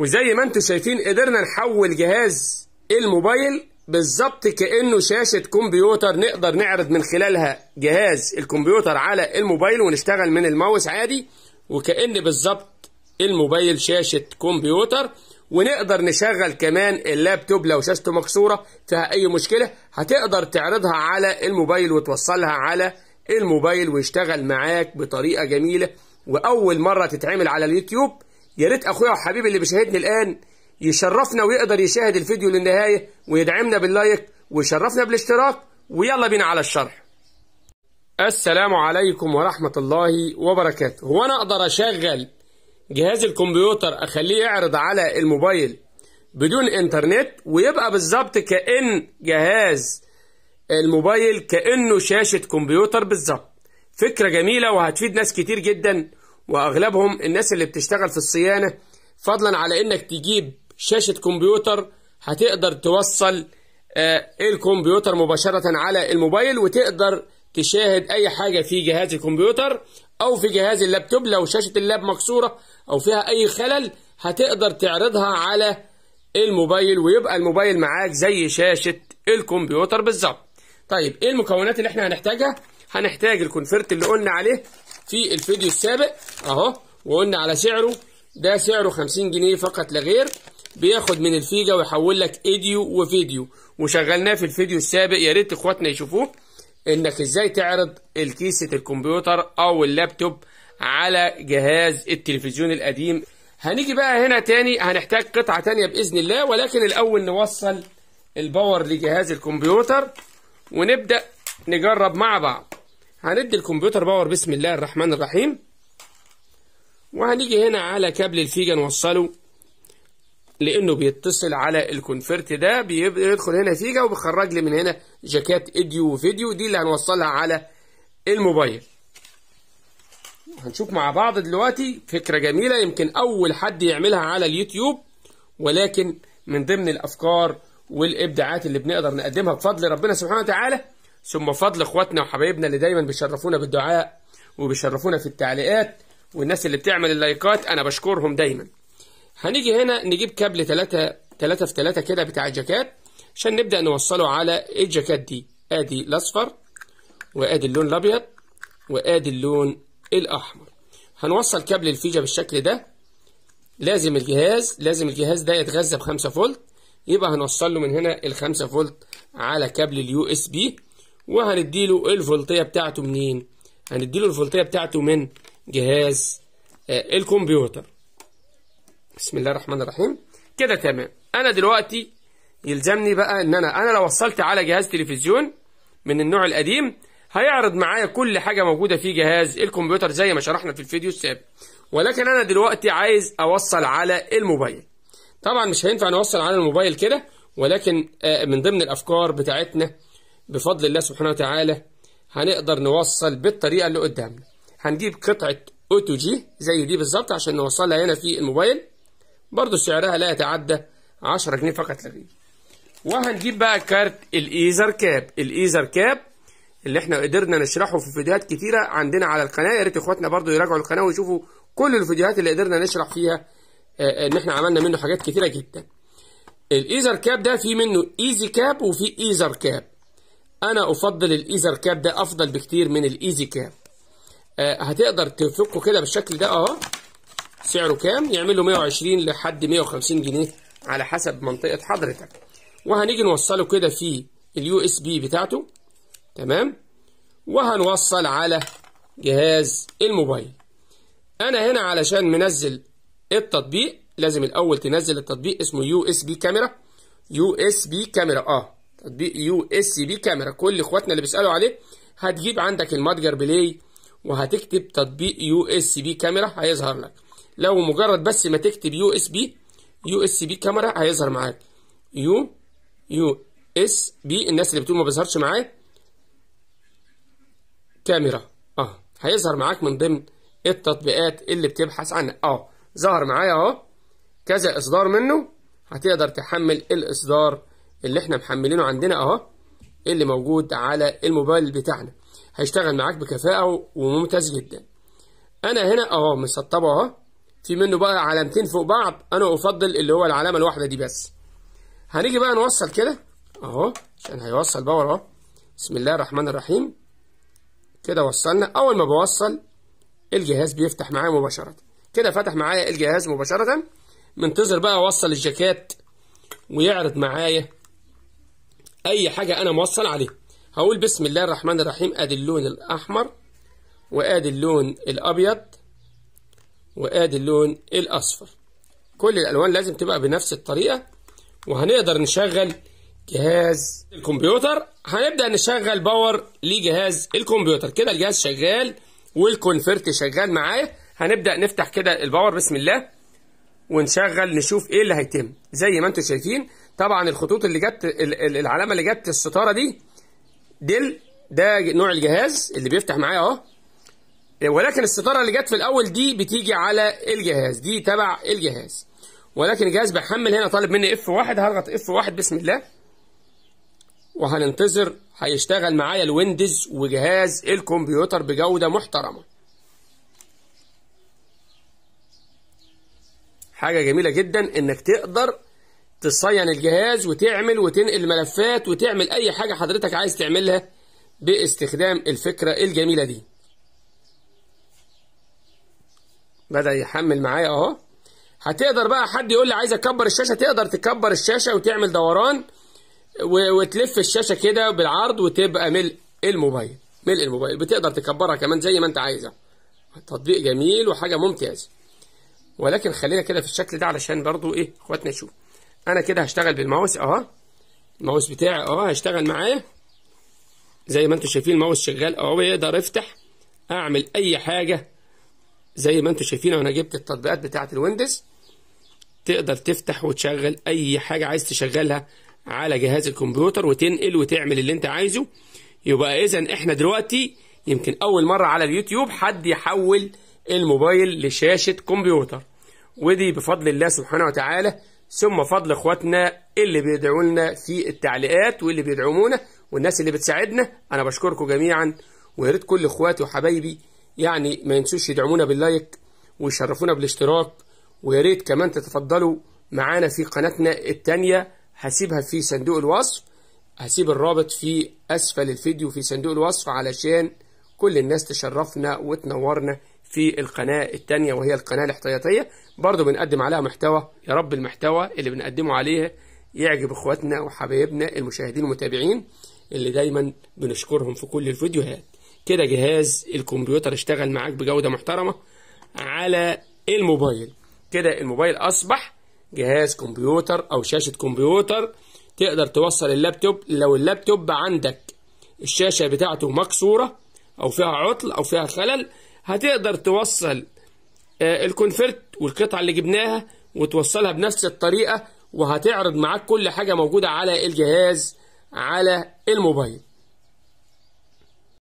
وزي ما انتم شايفين قدرنا نحول جهاز الموبايل بالظبط كانه شاشه كمبيوتر نقدر نعرض من خلالها جهاز الكمبيوتر على الموبايل ونشتغل من الماوس عادي وكأن بالظبط الموبايل شاشة كمبيوتر ونقدر نشغل كمان اللابتوب لو شاشته مكسورة فيها أي مشكلة هتقدر تعرضها على الموبايل وتوصلها على الموبايل ويشتغل معاك بطريقة جميلة وأول مرة تتعمل على اليوتيوب يا ريت اخويا وحبيبي اللي بيشاهدني الان يشرفنا ويقدر يشاهد الفيديو للنهايه ويدعمنا باللايك ويشرفنا بالاشتراك ويلا بينا على الشرح السلام عليكم ورحمة الله وبركاته هو أنا أقدر أشغل جهاز الكمبيوتر أخليه يعرض على الموبايل بدون إنترنت ويبقى بالظبط كأن جهاز الموبايل كأنه شاشة كمبيوتر بالظبط فكرة جميلة وهتفيد ناس كتير جدا واغلبهم الناس اللي بتشتغل في الصيانه فضلا على انك تجيب شاشه كمبيوتر هتقدر توصل آه، الكمبيوتر مباشره على الموبايل وتقدر تشاهد اي حاجه في جهاز الكمبيوتر او في جهاز اللابتوب لو شاشه اللاب مكسوره او فيها اي خلل هتقدر تعرضها على الموبايل ويبقى الموبايل معاك زي شاشه الكمبيوتر بالظبط طيب ايه المكونات اللي احنا هنحتاجها هنحتاج الكونفرت اللي قلنا عليه في الفيديو السابق اهو وقلنا على سعره ده سعره 50 جنيه فقط لا غير بياخد من الفيجا ويحول لك ايديو وفيديو وشغلناه في الفيديو السابق يا ريت اخواتنا يشوفوه انك ازاي تعرض الكيسة الكمبيوتر او اللابتوب على جهاز التلفزيون القديم هنيجي بقى هنا تاني هنحتاج قطعة تانية باذن الله ولكن الاول نوصل الباور لجهاز الكمبيوتر ونبدأ نجرب مع بعض هندي الكمبيوتر باور بسم الله الرحمن الرحيم وهنيجي هنا على كابل الفيجا نوصله لانه بيتصل على الكونفرت ده بيدخل هنا فيجا وبيخرج لي من هنا جاكات اديو وفيديو دي اللي هنوصلها على الموبايل هنشوف مع بعض دلوقتي فكرة جميلة يمكن أول حد يعملها على اليوتيوب ولكن من ضمن الأفكار والإبداعات اللي بنقدر نقدمها بفضل ربنا سبحانه وتعالى ثم فضل اخواتنا وحبايبنا اللي دايما بيشرفونا بالدعاء وبيشرفونا في التعليقات والناس اللي بتعمل اللايكات انا بشكرهم دايما هنيجي هنا نجيب كابل 3 3 في 3 كده بتاع الجاكات عشان نبدا نوصله على إيه الجاكات دي ادي الاصفر وادي اللون الابيض وادي اللون الاحمر هنوصل كابل الفيجا بالشكل ده لازم الجهاز لازم الجهاز ده يتغذى ب 5 فولت يبقى هنوصل له من هنا ال 5 فولت على كابل اليو اس بي وهنديله الفولتيه بتاعته منين هنديله الفولتيه بتاعته من جهاز آه، الكمبيوتر بسم الله الرحمن الرحيم كده تمام انا دلوقتي يلزمني بقى ان انا انا لو وصلت على جهاز تلفزيون من النوع القديم هيعرض معايا كل حاجه موجوده في جهاز الكمبيوتر زي ما شرحنا في الفيديو السابق ولكن انا دلوقتي عايز اوصل على الموبايل طبعا مش هينفع نوصل على الموبايل كده ولكن آه، من ضمن الافكار بتاعتنا بفضل الله سبحانه وتعالى هنقدر نوصل بالطريقة اللي قدامنا هنجيب قطعة اوتو جي زي دي بالظبط عشان نوصلها هنا في الموبايل برضو سعرها لا يتعدى 10 جنيه فقط لا غير وهنجيب بقى كارت الايزر كاب الايزر كاب اللي احنا قدرنا نشرحه في فيديوهات كتيرة عندنا على القناة يا ريت اخواتنا برضو يراجعوا القناة ويشوفوا كل الفيديوهات اللي قدرنا نشرح فيها آه، آه، ان احنا عملنا منه حاجات كتيرة جدا الايزر كاب ده في منه ايزي كاب وفي ايزر كاب انا افضل الايزر كاب ده افضل بكتير من الايزي كاب آه هتقدر تفكه كده بالشكل ده اهو سعره كام يعمل له 120 لحد 150 جنيه على حسب منطقه حضرتك وهنيجي نوصله كده في اليو اس بي بتاعته تمام وهنوصل على جهاز الموبايل انا هنا علشان منزل التطبيق لازم الاول تنزل التطبيق اسمه يو اس بي كاميرا يو اس بي كاميرا اه تطبيق يو اس بي كاميرا كل اخواتنا اللي بيسالوا عليه هتجيب عندك المتجر بلاي وهتكتب تطبيق يو اس بي كاميرا هيظهر لك لو مجرد بس ما تكتب يو اس بي يو اس بي كاميرا هيظهر معاك يو يو اس بي الناس اللي بتقول ما بيظهرش معايا كاميرا اه هيظهر معاك من ضمن التطبيقات اللي بتبحث عنها اه ظهر معايا اهو كذا اصدار منه هتقدر تحمل الاصدار اللي احنا محملينه عندنا اهو اللي موجود على الموبايل بتاعنا هيشتغل معاك بكفاءة وممتاز جدا انا هنا اهو مسطبه اهو في منه بقى علامتين فوق بعض انا افضل اللي هو العلامة الواحدة دي بس هنيجي بقى نوصل كده اهو عشان هيوصل باور اهو بسم الله الرحمن الرحيم كده وصلنا اول ما بوصل الجهاز بيفتح معايا مباشرة كده فتح معايا الجهاز مباشرة منتظر بقى اوصل الجاكات ويعرض معايا أي حاجة أنا موصل عليها هقول بسم الله الرحمن الرحيم أدي اللون الأحمر وأدي اللون الأبيض وأدي اللون الأصفر كل الألوان لازم تبقى بنفس الطريقة وهنقدر نشغل جهاز الكمبيوتر هنبدأ نشغل باور لجهاز الكمبيوتر كده الجهاز شغال والكونفرت شغال معايا هنبدأ نفتح كده الباور بسم الله ونشغل نشوف ايه اللي هيتم زي ما انتم شايفين طبعا الخطوط اللي جت العلامه اللي جت الستاره دي دل ده نوع الجهاز اللي بيفتح معايا اهو ولكن الستاره اللي جت في الاول دي بتيجي على الجهاز دي تبع الجهاز ولكن الجهاز بحمل هنا طالب مني اف واحد هضغط اف واحد بسم الله وهننتظر هيشتغل معايا الويندوز وجهاز الكمبيوتر بجوده محترمه حاجه جميله جدا انك تقدر تصين الجهاز وتعمل وتنقل ملفات وتعمل أي حاجة حضرتك عايز تعملها باستخدام الفكرة الجميلة دي بدأ يحمل معايا أهو هتقدر بقى حد يقول لي عايز أكبر الشاشة تقدر تكبر الشاشة وتعمل دوران وتلف الشاشة كده بالعرض وتبقى ملء الموبايل ملء الموبايل بتقدر تكبرها كمان زي ما أنت عايزها تطبيق جميل وحاجة ممتازة ولكن خلينا كده في الشكل ده علشان برضو إيه إخواتنا يشوفوا انا كده هشتغل بالماوس اهو الماوس بتاعي اهو هشتغل معاه زي ما انتم شايفين الماوس شغال اهو يقدر افتح اعمل اي حاجه زي ما انتم شايفين انا جبت التطبيقات بتاعه الويندوز تقدر تفتح وتشغل اي حاجه عايز تشغلها على جهاز الكمبيوتر وتنقل وتعمل اللي انت عايزه يبقى اذا احنا دلوقتي يمكن اول مره على اليوتيوب حد يحول الموبايل لشاشه كمبيوتر ودي بفضل الله سبحانه وتعالى ثم فضل اخواتنا اللي بيدعوا لنا في التعليقات واللي بيدعمونا والناس اللي بتساعدنا انا بشكركم جميعا ويا ريت كل اخواتي وحبايبي يعني ما ينسوش يدعمونا باللايك ويشرفونا بالاشتراك ويا ريت كمان تتفضلوا معانا في قناتنا الثانيه هسيبها في صندوق الوصف هسيب الرابط في اسفل الفيديو في صندوق الوصف علشان كل الناس تشرفنا وتنورنا في القناة التانية وهي القناة الاحتياطية برضو بنقدم عليها محتوى يا رب المحتوى اللي بنقدمه عليه يعجب اخواتنا وحبايبنا المشاهدين المتابعين اللي دايما بنشكرهم في كل الفيديوهات كده جهاز الكمبيوتر اشتغل معاك بجودة محترمة على الموبايل كده الموبايل أصبح جهاز كمبيوتر أو شاشة كمبيوتر تقدر توصل اللابتوب لو اللابتوب عندك الشاشة بتاعته مكسورة أو فيها عطل أو فيها خلل هتقدر توصل آه، الكونفرت والقطعة اللي جبناها وتوصلها بنفس الطريقة وهتعرض معاك كل حاجة موجودة على الجهاز على الموبايل